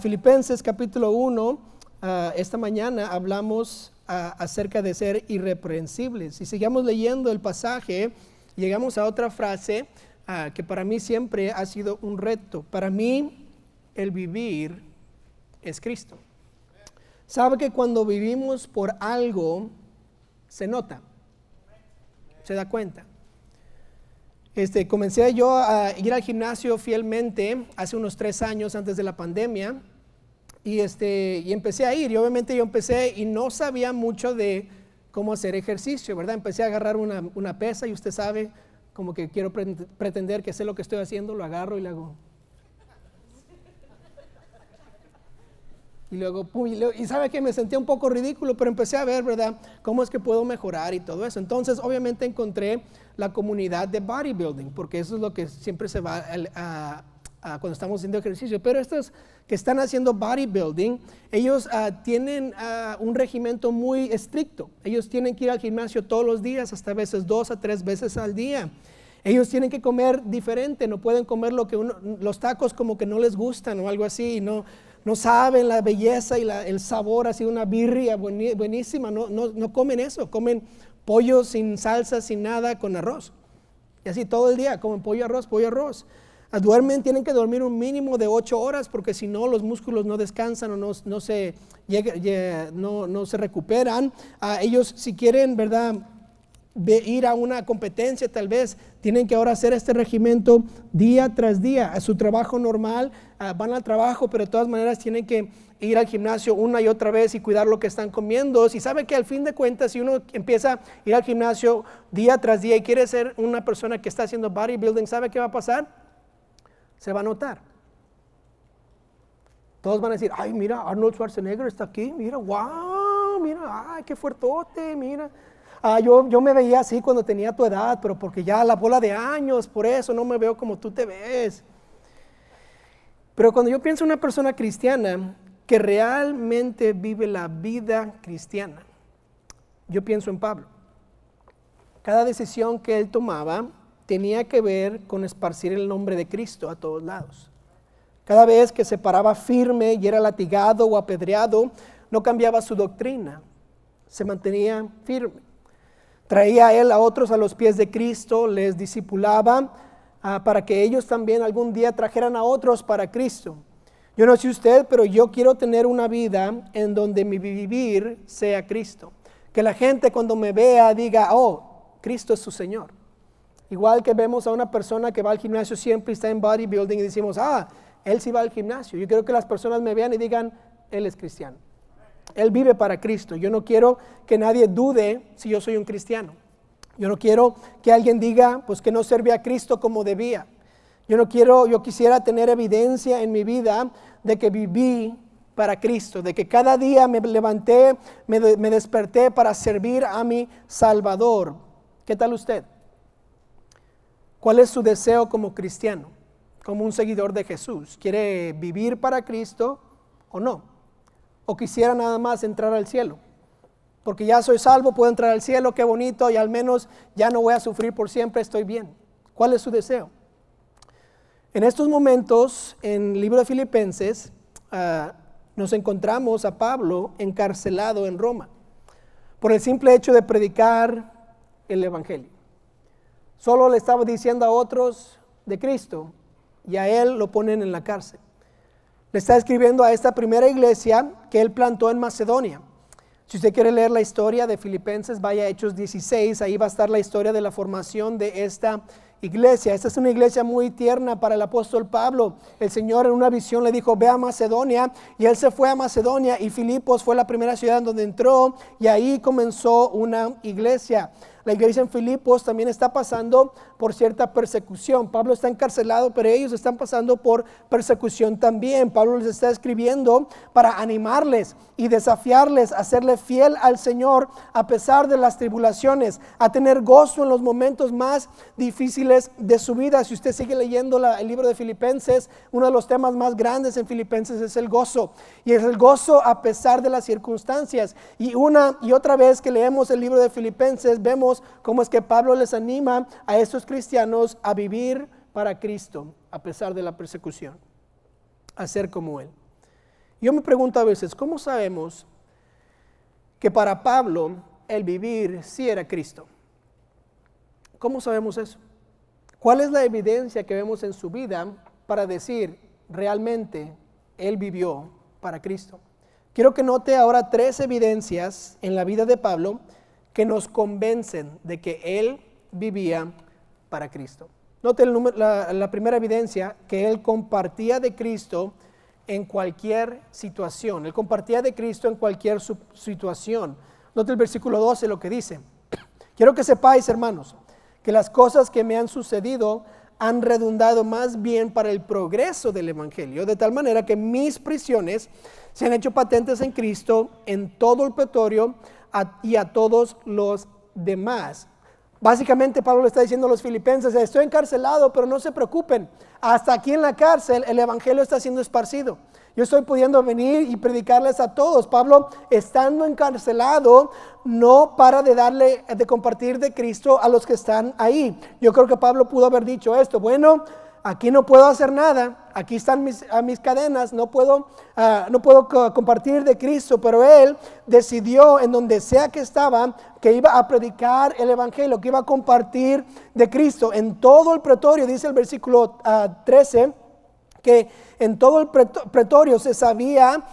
Filipenses capítulo 1, ah, esta mañana hablamos ah, acerca de ser irreprensibles. Si sigamos leyendo el pasaje, llegamos a otra frase ah, que para mí siempre ha sido un reto. Para mí, el vivir es Cristo. Sabe que cuando vivimos por algo, se nota, se da cuenta. Este, comencé yo a ir al gimnasio fielmente hace unos tres años antes de la pandemia y, este, y empecé a ir. Y obviamente yo empecé y no sabía mucho de cómo hacer ejercicio, ¿verdad? Empecé a agarrar una, una pesa y usted sabe, como que quiero pretender que sé lo que estoy haciendo, lo agarro y le hago Y luego, pum, y, sabe que me sentía un poco ridículo, pero empecé a ver, ¿verdad? ¿Cómo es que puedo mejorar y todo eso? Entonces, obviamente encontré la comunidad de bodybuilding, porque eso es lo que siempre se va a, cuando estamos haciendo ejercicio. Pero estos que están haciendo bodybuilding, ellos ah, tienen ah, un regimiento muy estricto. Ellos tienen que ir al gimnasio todos los días, hasta veces dos a tres veces al día. Ellos tienen que comer diferente, no pueden comer lo que uno, los tacos como que no les gustan o algo así, no no saben la belleza y el sabor, así una birria buenísima, no, no, comen eso, comen pollo sin salsa, sin nada, con arroz. Y así todo el día, comen pollo, arroz, pollo, arroz. Ah, duermen, tienen que dormir un mínimo de ocho horas porque si no los músculos no descansan o no, se, no se recuperan. Ah, ellos si quieren, ¿verdad? ir a una competencia tal vez, tienen que ahora hacer este regimiento día tras día, a su trabajo normal, ah, van al trabajo, pero de todas maneras tienen que ir al gimnasio una y otra vez y cuidar lo que están comiendo. Si sabe que al fin de cuentas, si uno empieza a ir al gimnasio día tras día y quiere ser una persona que está haciendo bodybuilding, ¿sabe qué va a pasar? Se va a notar. Todos van a decir, ay, mira, Arnold Schwarzenegger está aquí, mira, wow, mira, ay, qué fuertote, mira. Ah, yo, me veía así cuando tenía tu edad, pero porque ya la bola de años, por eso no me veo como tú te ves. Pero cuando yo pienso en una persona cristiana que realmente vive la vida cristiana, yo pienso en Pablo. Cada decisión que él tomaba tenía que ver con esparcir el nombre de Cristo a todos lados. Cada vez que se paraba firme y era latigado o apedreado, no cambiaba su doctrina, se mantenía firme. Traía a él a otros a los pies de Cristo, les discipulaba ah, para que ellos también algún día trajeran a otros para Cristo. Yo no sé usted, pero yo quiero tener una vida en donde mi vivir sea Cristo. Que la gente cuando me vea diga, oh, Cristo es su Señor. Igual que vemos a una persona que va al gimnasio siempre está en bodybuilding y decimos, ah, él sí va al gimnasio. Yo quiero que las personas me vean y digan, él es cristiano. Él vive para Cristo. Yo no quiero que nadie dude si yo soy un cristiano. Yo no quiero que alguien diga, pues que no servía a Cristo como debía. Yo no quiero, yo quisiera tener evidencia en mi vida de que viví para Cristo, de que cada día me levanté, me, me desperté para servir a mi Salvador. ¿Qué tal usted? ¿Cuál es su deseo como cristiano, como un seguidor de Jesús? ¿Quiere vivir para Cristo o no? o quisiera nada más entrar al cielo. Porque ya soy salvo, puedo entrar al cielo, qué bonito, y al menos ya no voy a sufrir por siempre, estoy bien. ¿Cuál es su deseo? En estos momentos, en el libro de Filipenses, ah, nos encontramos a Pablo encarcelado en Roma por el simple hecho de predicar el Evangelio. Solo le estaba diciendo a otros de Cristo y a él lo ponen en la cárcel. Le está escribiendo a esta primera iglesia que él plantó en Macedonia. Si usted quiere leer la historia de Filipenses, vaya a Hechos 16, ahí va a estar la historia de la formación de esta iglesia iglesia. Esta es una iglesia muy tierna para el apóstol Pablo. El Señor en una visión le dijo, ve a Macedonia, y él se fue a Macedonia, y Filipos fue la primera ciudad en donde entró, y ahí comenzó una iglesia. La iglesia en Filipos también está pasando por cierta persecución. Pablo está encarcelado, pero ellos están pasando por persecución también. Pablo les está escribiendo para animarles y desafiarles a serle fiel al Señor a pesar de las tribulaciones, a tener gozo en los momentos más difíciles de su vida. Si usted sigue leyendo el libro de Filipenses, uno de los temas más grandes en Filipenses es el gozo. Y es el gozo a pesar de las circunstancias. Y una y otra vez que leemos el libro de Filipenses, vemos cómo es que Pablo les anima a estos cristianos a vivir para Cristo, a pesar de la persecución, a ser como Él. Yo me pregunto a veces, ¿cómo sabemos que para Pablo el vivir sí era Cristo? ¿Cómo sabemos eso? ¿Cuál es la evidencia que vemos en su vida para decir realmente él vivió para Cristo? Quiero que note ahora tres evidencias en la vida de Pablo que nos convencen de que él vivía para Cristo. Note la, la primera evidencia, que él compartía de Cristo en cualquier situación. Él compartía de Cristo en cualquier situación. Note el versículo 12 lo que dice. Quiero que sepáis, hermanos, que las cosas que me han sucedido han redundado más bien para el progreso del Evangelio, de tal manera que mis prisiones se han hecho patentes en Cristo, en todo el pretorio y a todos los demás. Básicamente Pablo le está diciendo a los filipenses, estoy encarcelado, pero no se preocupen, hasta aquí en la cárcel el Evangelio está siendo esparcido. Yo estoy pudiendo venir y predicarles a todos. Pablo, estando encarcelado, no para de darle, de compartir de Cristo a los que están ahí. Yo creo que Pablo pudo haber dicho esto. Bueno, aquí no puedo hacer nada, aquí están mis, a mis cadenas, no puedo, ah, no puedo compartir de Cristo, pero él decidió en donde sea que estaba que iba a predicar el Evangelio, que iba a compartir de Cristo. En todo el pretorio, dice el versículo 13 ah, que en todo el pretorio se sabía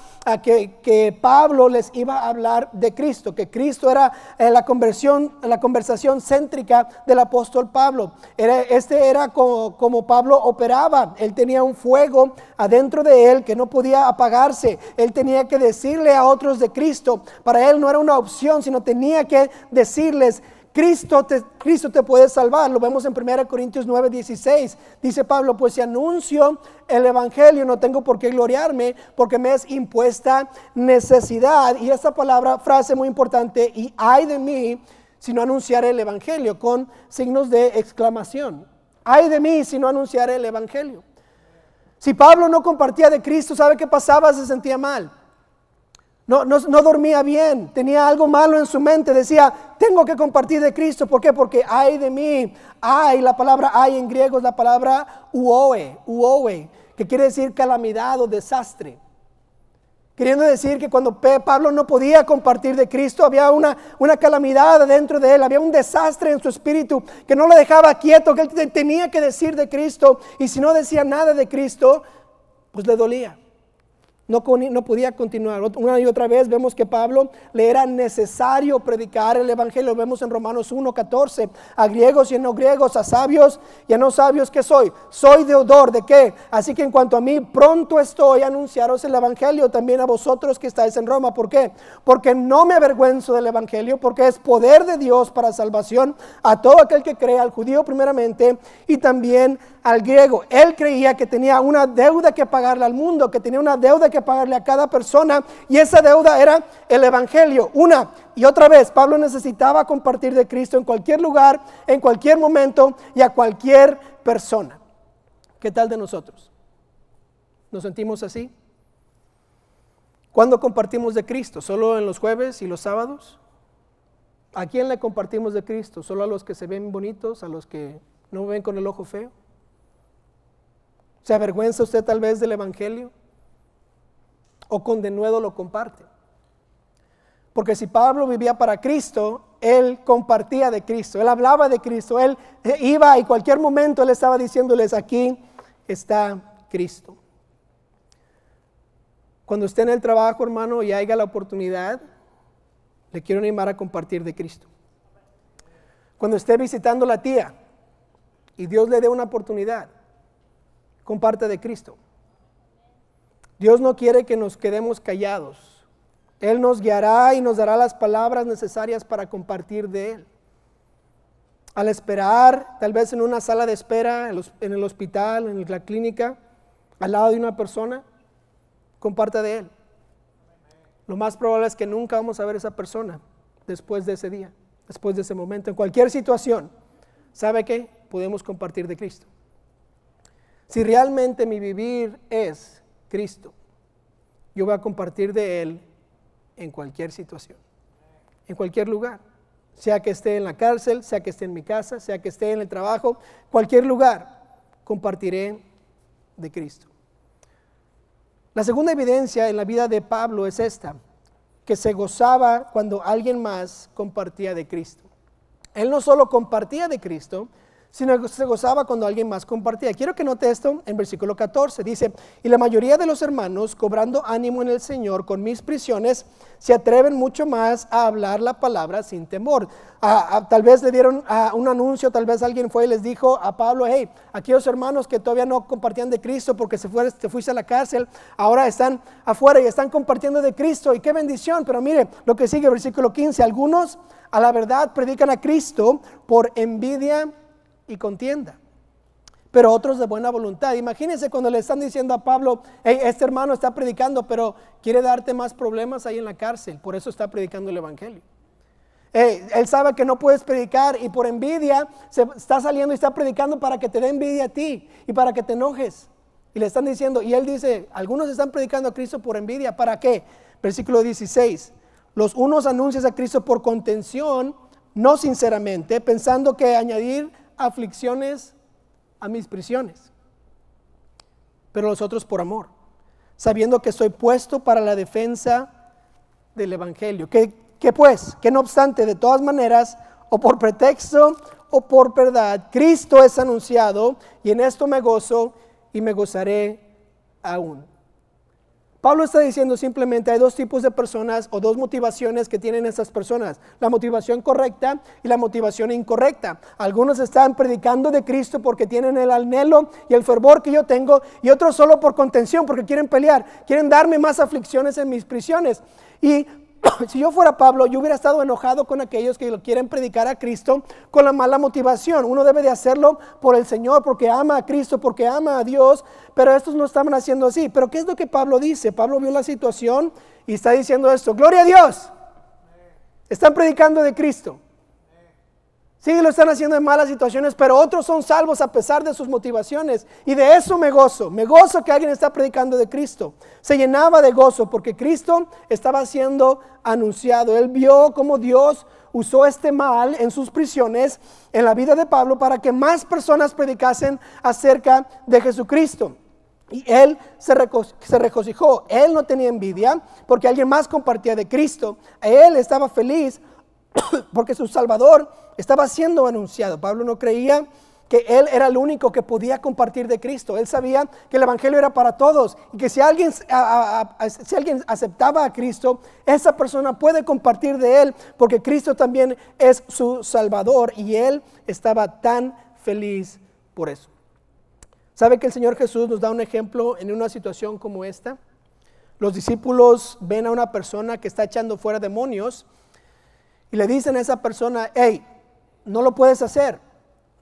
que, que, Pablo les iba a hablar de Cristo, que Cristo era eh, la, conversión, la conversación céntrica del apóstol Pablo. Era, este era como, como, Pablo operaba. Él tenía un fuego adentro de él que no podía apagarse. Él tenía que decirle a otros de Cristo. Para él no era una opción, sino tenía que decirles Cristo te, Cristo te puede salvar, lo vemos en 1 Corintios 9, 16. Dice Pablo, pues si anuncio el Evangelio no tengo por qué gloriarme porque me es impuesta necesidad. Y esta palabra, frase muy importante, y ay de mí si no anunciar el Evangelio con signos de exclamación. Ay de mí si no anunciar el Evangelio. Si Pablo no compartía de Cristo, ¿sabe qué pasaba? Se sentía mal. No, dormía bien, tenía algo malo en su mente, decía, tengo que compartir de Cristo. ¿Por qué? Porque hay de mí, hay, la palabra hay en griego es la palabra uoe, uoe, que quiere decir calamidad o desastre. Queriendo decir que cuando Pablo no podía compartir de Cristo, había una, una calamidad dentro de él, había un desastre en su espíritu que no lo dejaba quieto, que él tenía que decir de Cristo. Y si no decía nada de Cristo, pues le dolía. No, podía continuar. Una y otra vez vemos que Pablo le era necesario predicar el Evangelio. vemos en Romanos 1, 14. A griegos y a no griegos, a sabios y a no sabios, que soy? Soy deudor de qué? Así que en cuanto a mí, pronto estoy a anunciaros el Evangelio también a vosotros que estáis en Roma. ¿Por qué? Porque no me avergüenzo del Evangelio, porque es poder de Dios para salvación a todo aquel que cree, al judío primeramente y también al griego. Él creía que tenía una deuda que pagarle al mundo, que tenía una deuda que que pagarle a cada persona. Y esa deuda era el Evangelio. Una y otra vez, Pablo necesitaba compartir de Cristo en cualquier lugar, en cualquier momento y a cualquier persona. ¿Qué tal de nosotros? ¿Nos sentimos así? ¿Cuándo compartimos de Cristo? ¿Solo en los jueves y los sábados? ¿A quién le compartimos de Cristo? ¿Solo a los que se ven bonitos, a los que no ven con el ojo feo? ¿Se avergüenza usted tal vez del Evangelio? o con denuedo lo comparte. Porque si Pablo vivía para Cristo, él compartía de Cristo, él hablaba de Cristo, él eh, iba y cualquier momento él estaba diciéndoles, aquí está Cristo. Cuando esté en el trabajo, hermano, y haya la oportunidad, le quiero animar a compartir de Cristo. Cuando esté visitando la tía y Dios le dé una oportunidad, comparte de Cristo. Dios no quiere que nos quedemos callados. Él nos guiará y nos dará las palabras necesarias para compartir de Él. Al esperar, tal vez en una sala de espera, en el hospital, en la clínica, al lado de una persona, comparte de Él. Lo más probable es que nunca vamos a ver a esa persona después de ese día, después de ese momento, en cualquier situación. ¿Sabe qué? Podemos compartir de Cristo. Si realmente mi vivir es Cristo. Yo voy a compartir de Él en cualquier situación, en cualquier lugar. Sea que esté en la cárcel, sea que esté en mi casa, sea que esté en el trabajo, cualquier lugar, compartiré de Cristo. La segunda evidencia en la vida de Pablo es esta, que se gozaba cuando alguien más compartía de Cristo. Él no solo compartía de Cristo, sino se gozaba cuando alguien más compartía. Quiero que note esto en versículo 14. Dice, y la mayoría de los hermanos, cobrando ánimo en el Señor con mis prisiones, se atreven mucho más a hablar la palabra sin temor. tal vez le dieron un anuncio, tal vez alguien fue y les dijo a Pablo, hey, aquellos hermanos que todavía no compartían de Cristo porque se fuiste, te fuiste a la cárcel, ahora están afuera y están compartiendo de Cristo. Y qué bendición, pero mire lo que sigue, versículo 15, algunos a la verdad predican a Cristo por envidia y contienda, pero otros de buena voluntad. Imagínense cuando le están diciendo a Pablo, este hermano está predicando, pero quiere darte más problemas ahí en la cárcel, por eso está predicando el Evangelio. él sabe que no puedes predicar y por envidia se está saliendo y está predicando para que te dé envidia a ti y para que te enojes. Y le están diciendo, y él dice, algunos están predicando a Cristo por envidia, ¿para qué? Versículo 16, los unos anuncian a Cristo por contención, no sinceramente, pensando que añadir aflicciones a mis prisiones, pero los otros por amor, sabiendo que estoy puesto para la defensa del Evangelio. Que, que pues, que no obstante, de todas maneras, o por pretexto o por verdad, Cristo es anunciado y en esto me gozo y me gozaré aún. Pablo está diciendo simplemente hay dos tipos de personas o dos motivaciones que tienen estas personas, la motivación correcta y la motivación incorrecta. Algunos están predicando de Cristo porque tienen el anhelo y el fervor que yo tengo y otros solo por contención porque quieren pelear, quieren darme más aflicciones en mis prisiones. Y si yo fuera Pablo, yo hubiera estado enojado con aquellos que lo quieren predicar a Cristo con la mala motivación. Uno debe de hacerlo por el Señor, porque ama a Cristo, porque ama a Dios, pero estos no estaban haciendo así. Pero ¿qué es lo que Pablo dice? Pablo vio la situación y está diciendo esto, gloria a Dios. Están predicando de Cristo. Sí, lo están haciendo en malas situaciones, pero otros son salvos a pesar de sus motivaciones. Y de eso me gozo. Me gozo que alguien está predicando de Cristo. Se llenaba de gozo porque Cristo estaba siendo anunciado. Él vio cómo Dios usó este mal en sus prisiones, en la vida de Pablo, para que más personas predicasen acerca de Jesucristo. Y él se, se, regocijó, él no tenía envidia porque alguien más compartía de Cristo, él estaba feliz porque su Salvador estaba siendo anunciado. Pablo no creía que él era el único que podía compartir de Cristo. Él sabía que el Evangelio era para todos y que si alguien, si alguien aceptaba a Cristo, esa persona puede compartir de él, porque Cristo también es su Salvador y él estaba tan feliz por eso. ¿Sabe que el Señor Jesús nos da un ejemplo en una situación como esta? Los discípulos ven a una persona que está echando fuera demonios le dicen a esa persona, hey, no lo puedes hacer,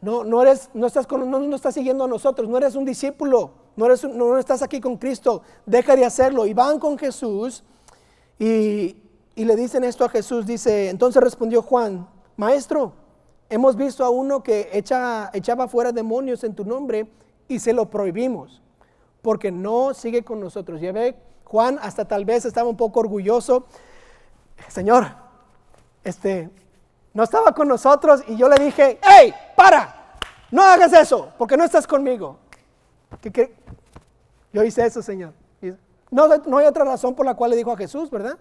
no, no, eres, no, estás, con, no, no estás siguiendo a nosotros, no eres un discípulo, no, eres, no, estás aquí con Cristo, deja de hacerlo. Y van con Jesús y, le dicen esto a Jesús, dice, entonces respondió Juan, maestro, hemos visto a uno que echa, echaba fuera demonios en tu nombre y se lo prohibimos, porque no sigue con nosotros. Ya ve, Juan hasta tal vez estaba un poco orgulloso. Señor, este, no estaba con nosotros y yo le dije, hey, para, no hagas eso, porque no estás conmigo. Yo hice eso, Señor. No, hay otra razón por la cual le dijo a Jesús, ¿verdad?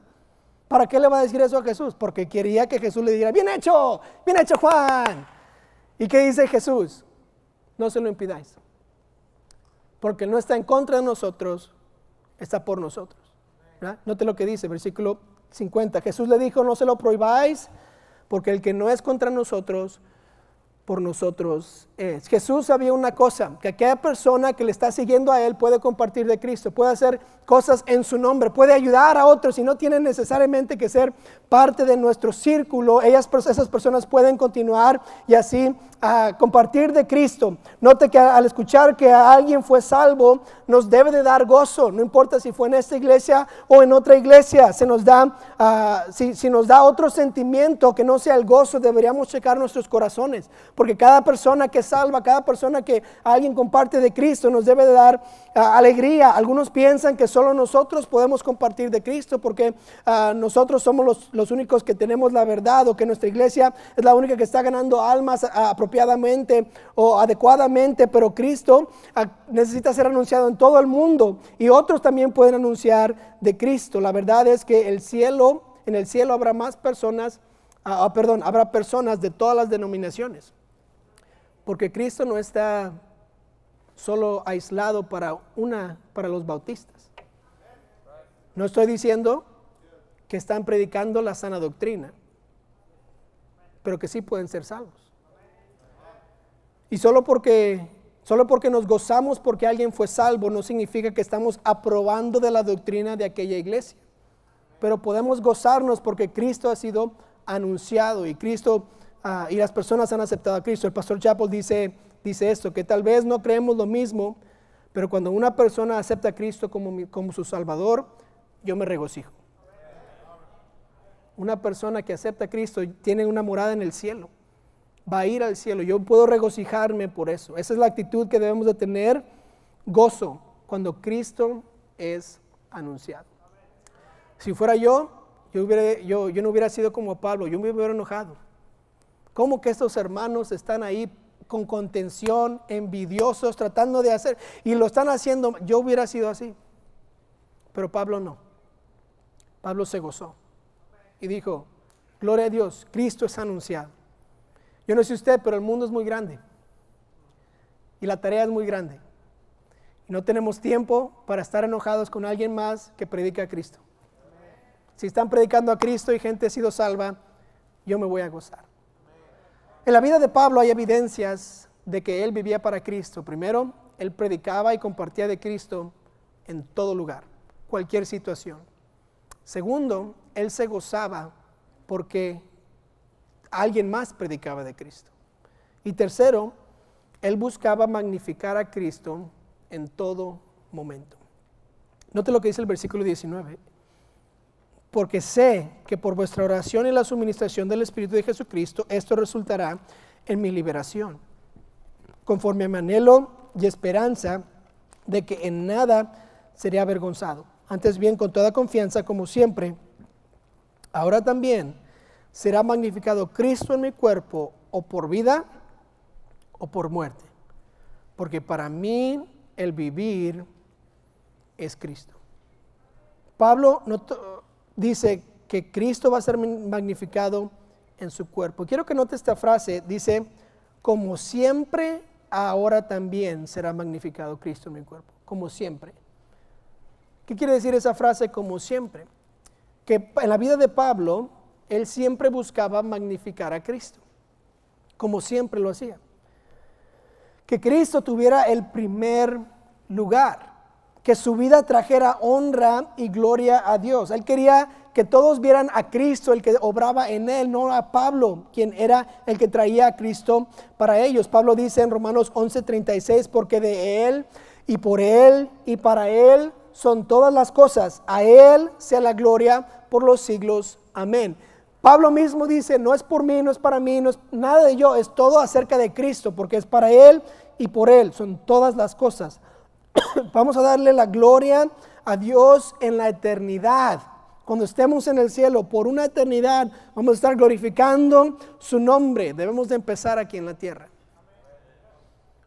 ¿Para qué le va a decir eso a Jesús? Porque quería que Jesús le diera, bien hecho, bien hecho Juan. ¿Y qué dice Jesús? No se lo impidáis. Porque no está en contra de nosotros, está por nosotros. ¿verdad? Note lo que dice, versículo 50. Jesús le dijo, no se lo prohibáis, porque el que no es contra nosotros por nosotros es. Jesús sabía una cosa, que aquella persona que le está siguiendo a Él puede compartir de Cristo, puede hacer cosas en su nombre, puede ayudar a otros y no tiene necesariamente que ser parte de nuestro círculo. Ellas, esas personas pueden continuar y así a ah, compartir de Cristo. Note que al escuchar que alguien fue salvo, nos debe de dar gozo, no importa si fue en esta iglesia o en otra iglesia, se nos da, ah, si, si nos da otro sentimiento que no sea el gozo, deberíamos checar nuestros corazones porque cada persona que salva, cada persona que alguien comparte de Cristo nos debe de dar ah, alegría. Algunos piensan que solo nosotros podemos compartir de Cristo porque ah, nosotros somos los, únicos que tenemos la verdad o que nuestra iglesia es la única que está ganando almas ah, apropiadamente o adecuadamente, pero Cristo necesita ser anunciado en todo el mundo y otros también pueden anunciar de Cristo. La verdad es que el cielo, en el cielo habrá más personas, perdón, habrá personas de todas las denominaciones. Porque Cristo no está solo aislado para una para los bautistas. No estoy diciendo que están predicando la sana doctrina, pero que sí pueden ser salvos. Y solo porque solo porque nos gozamos porque alguien fue salvo no significa que estamos aprobando de la doctrina de aquella iglesia. Pero podemos gozarnos porque Cristo ha sido anunciado y Cristo Ah, y las personas han aceptado a Cristo. El pastor Chapel dice, dice esto, que tal vez no creemos lo mismo, pero cuando una persona acepta a Cristo como, su Salvador, yo me regocijo. Una persona que acepta a Cristo tiene una morada en el cielo, va a ir al cielo. Yo puedo regocijarme por eso. Esa es la actitud que debemos de tener, gozo, cuando Cristo es anunciado. Si fuera yo, yo, yo no hubiera sido como Pablo, yo me hubiera enojado. ¿Cómo que estos hermanos están ahí con contención, envidiosos, tratando de hacer? Y lo están haciendo, yo hubiera sido así, pero Pablo no. Pablo se gozó y dijo, gloria a Dios, Cristo es anunciado. Yo no sé usted, pero el mundo es muy grande y la tarea es muy grande. Y no tenemos tiempo para estar enojados con alguien más que predica a Cristo. Si están predicando a Cristo y gente ha sido salva, yo me voy a gozar. En la vida de Pablo hay evidencias de que él vivía para Cristo. Primero, él predicaba y compartía de Cristo en todo lugar, cualquier situación. Segundo, él se gozaba porque alguien más predicaba de Cristo. Y tercero, él buscaba magnificar a Cristo en todo momento. Note lo que dice el versículo 19 porque sé que por vuestra oración y la suministración del Espíritu de Jesucristo, esto resultará en mi liberación. Conforme a mi anhelo y esperanza de que en nada seré avergonzado. Antes bien, con toda confianza, como siempre, ahora también será magnificado Cristo en mi cuerpo, o por vida o por muerte. Porque para mí el vivir es Cristo. Pablo no, dice que Cristo va a ser magnificado en su cuerpo. Quiero que note esta frase, dice, como siempre, ahora también será magnificado Cristo en mi cuerpo, como siempre. ¿Qué quiere decir esa frase como siempre? Que en la vida de Pablo, él siempre buscaba magnificar a Cristo, como siempre lo hacía. Que Cristo tuviera el primer lugar que su vida trajera honra y gloria a Dios. Él quería que todos vieran a Cristo, el que obraba en él, no a Pablo, quien era el que traía a Cristo para ellos. Pablo dice en Romanos 11:36, porque de él y por él y para él son todas las cosas. A él sea la gloria por los siglos. Amén. Pablo mismo dice, no es por mí, no es para mí, no es nada de yo, es todo acerca de Cristo, porque es para él y por él son todas las cosas. vamos a darle la gloria a Dios en la eternidad. Cuando estemos en el cielo por una eternidad, vamos a estar glorificando su nombre. Debemos de empezar aquí en la tierra.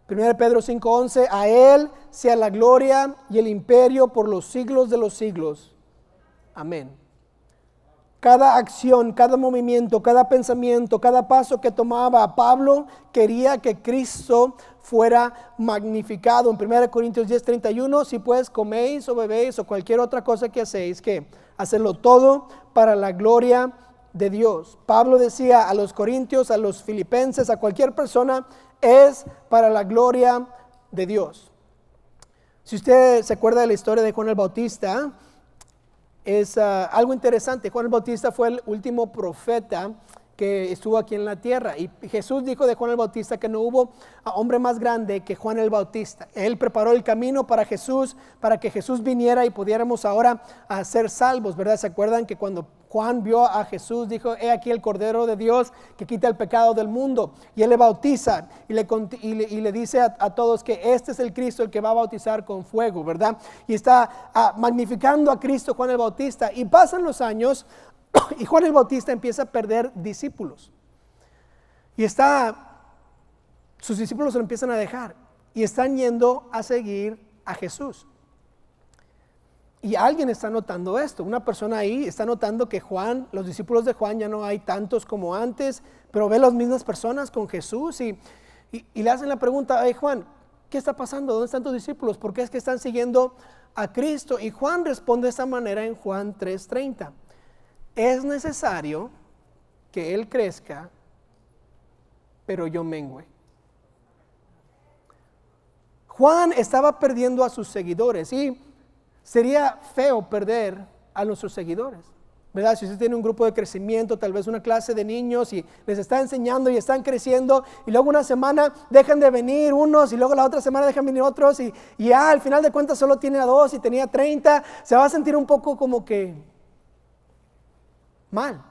1 Pedro 5:11, a Él sea la gloria y el imperio por los siglos de los siglos. Amén. Cada acción, cada movimiento, cada pensamiento, cada paso que tomaba Pablo quería que Cristo fuera magnificado. En 1 Corintios 10.31, si pues coméis o bebéis o cualquier otra cosa que hacéis, que hacerlo todo para la gloria de Dios. Pablo decía a los corintios, a los filipenses, a cualquier persona, es para la gloria de Dios. Si usted se acuerda de la historia de Juan el Bautista, es ah, algo interesante. Juan el Bautista fue el último profeta que estuvo aquí en la tierra. Y Jesús dijo de Juan el Bautista que no hubo ah, hombre más grande que Juan el Bautista. Él preparó el camino para Jesús, para que Jesús viniera y pudiéramos ahora hacer ah, ser salvos, ¿verdad? ¿Se acuerdan que cuando Juan vio a Jesús, dijo, he aquí el Cordero de Dios que quita el pecado del mundo. Y él le bautiza y le, dice a, todos que este es el Cristo el que va a bautizar con fuego, ¿verdad? Y está ah, magnificando a Cristo Juan el Bautista. Y pasan los años y Juan el Bautista empieza a perder discípulos. Y está, sus discípulos lo empiezan a dejar y están yendo a seguir a Jesús. Y alguien está notando esto, una persona ahí está notando que Juan, los discípulos de Juan ya no hay tantos como antes, pero ve las mismas personas con Jesús y, le hacen la pregunta, hey Juan, ¿qué está pasando? ¿Dónde están tus discípulos? ¿Por qué es que están siguiendo a Cristo? Y Juan responde de esa manera en Juan 3:30. Es necesario que Él crezca, pero yo mengüe. Juan estaba perdiendo a sus seguidores y Sería feo perder a nuestros seguidores. ¿Verdad? Si usted tiene un grupo de crecimiento, tal vez una clase de niños y les está enseñando y están creciendo y luego una semana dejan de venir unos y luego la otra semana dejan venir otros y, ya al final de cuentas solo tiene a dos y tenía treinta, se va a sentir un poco como que mal.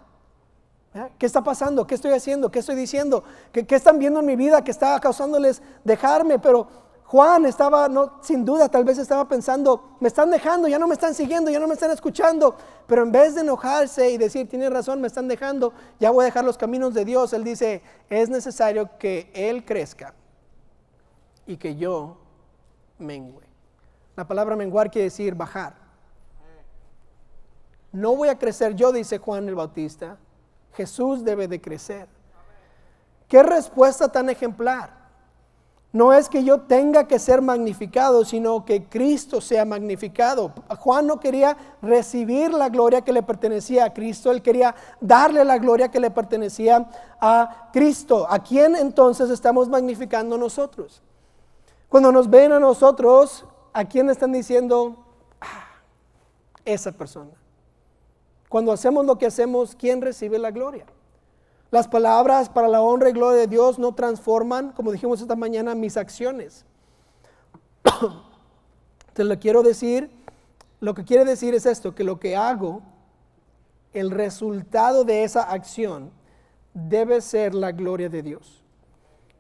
¿Qué está pasando? ¿Qué estoy haciendo? ¿Qué estoy diciendo? ¿Qué, están viendo en mi vida que está causándoles dejarme? Pero Juan estaba, no, sin duda, tal vez estaba pensando, me están dejando, ya no me están siguiendo, ya no me están escuchando. Pero en vez de enojarse y decir, tienes razón, me están dejando, ya voy a dejar los caminos de Dios, él dice, es necesario que Él crezca y que yo mengüe. La palabra menguar quiere decir bajar. No voy a crecer yo, dice Juan el Bautista. Jesús debe de crecer. Qué respuesta tan ejemplar no es que yo tenga que ser magnificado, sino que Cristo sea magnificado. Juan no quería recibir la gloria que le pertenecía a Cristo, él quería darle la gloria que le pertenecía a Cristo. ¿A quién entonces estamos magnificando nosotros? Cuando nos ven a nosotros, ¿a quién están diciendo? Ah, esa persona. Cuando hacemos lo que hacemos, ¿quién recibe la gloria? Las palabras para la honra y gloria de Dios no transforman, como dijimos esta mañana, mis acciones. Te lo quiero decir, lo que quiere decir es esto, que lo que hago, el resultado de esa acción debe ser la gloria de Dios.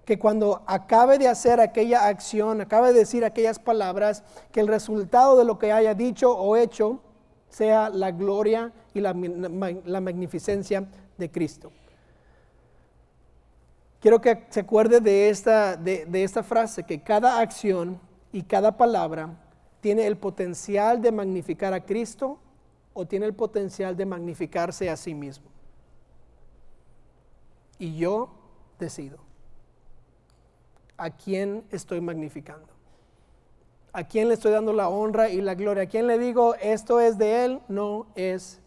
Que cuando acabe de hacer aquella acción, acabe de decir aquellas palabras, que el resultado de lo que haya dicho o hecho sea la gloria y la, la magnificencia de Cristo. Quiero que se acuerde de esta, de, esta frase, que cada acción y cada palabra tiene el potencial de magnificar a Cristo o tiene el potencial de magnificarse a sí mismo. Y yo decido a quién estoy magnificando. ¿A quién le estoy dando la honra y la gloria? ¿A quién le digo, esto es de Él, no es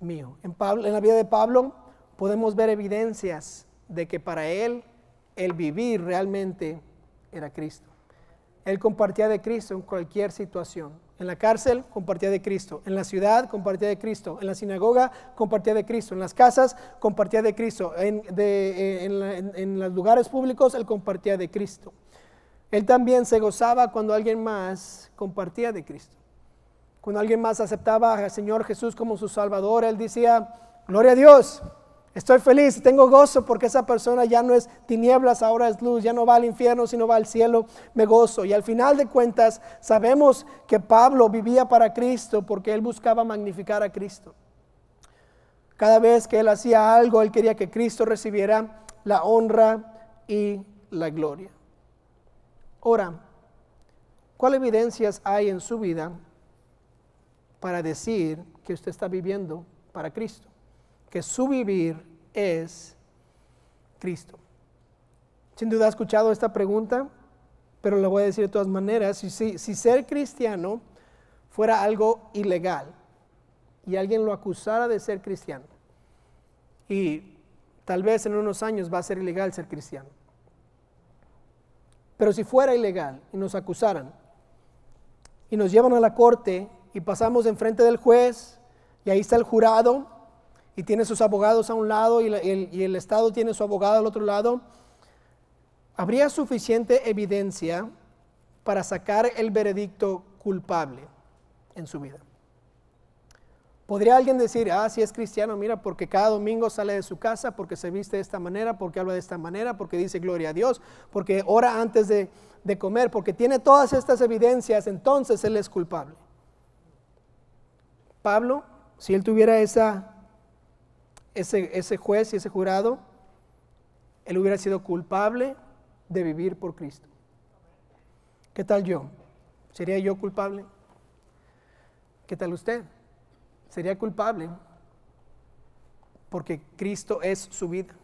mío? En, Pablo, en la vida de Pablo podemos ver evidencias de que para él el vivir realmente era Cristo. Él compartía de Cristo en cualquier situación. En la cárcel compartía de Cristo, en la ciudad compartía de Cristo, en la sinagoga compartía de Cristo, en las casas compartía de Cristo, en, eh, los lugares públicos él compartía de Cristo. Él también se gozaba cuando alguien más compartía de Cristo. Cuando alguien más aceptaba al Señor Jesús como su Salvador, él decía, gloria a Dios, Estoy feliz, tengo gozo porque esa persona ya no es tinieblas, ahora es luz, ya no va al infierno, sino va al cielo, me gozo. Y al final de cuentas, sabemos que Pablo vivía para Cristo porque él buscaba magnificar a Cristo. Cada vez que él hacía algo, él quería que Cristo recibiera la honra y la gloria. Ahora, ¿cuáles evidencias hay en su vida para decir que usted está viviendo para Cristo? que su vivir es Cristo. Sin duda ha escuchado esta pregunta, pero la voy a decir de todas maneras. Si, si, si ser cristiano fuera algo ilegal y alguien lo acusara de ser cristiano, y tal vez en unos años va a ser ilegal ser cristiano, pero si fuera ilegal y nos acusaran y nos llevan a la corte y pasamos enfrente del juez y ahí está el jurado y tiene sus abogados a un lado y, el, Estado tiene su abogado al otro lado, habría suficiente evidencia para sacar el veredicto culpable en su vida. Podría alguien decir, ah, si es cristiano, mira, porque cada domingo sale de su casa, porque se viste de esta manera, porque habla de esta manera, porque dice gloria a Dios, porque ora antes de, de comer, porque tiene todas estas evidencias, entonces él es culpable. Pablo, si él tuviera esa ese, ese juez y ese jurado, él hubiera sido culpable de vivir por Cristo. ¿Qué tal yo? ¿Sería yo culpable? ¿Qué tal usted? ¿Sería culpable? Porque Cristo es su vida.